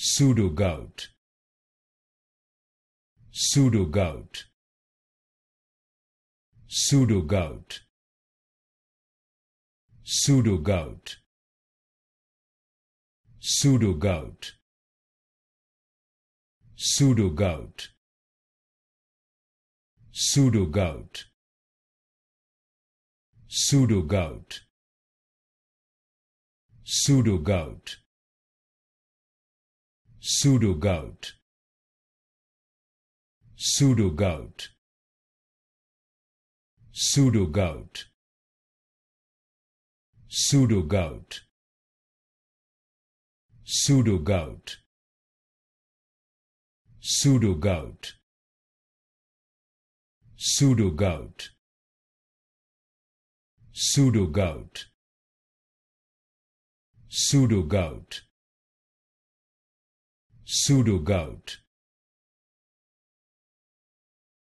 pseudo goat pseudo goat pseudo goat pseudo goat pseudo goat pseudo goat pseudo goat pseudo goat pseudo goat pseudo goat pseudo goat pseudo goat pseudo goat pseudo goat pseudo goat pseudo goat pseudo goat pseudo goat pseudo-goat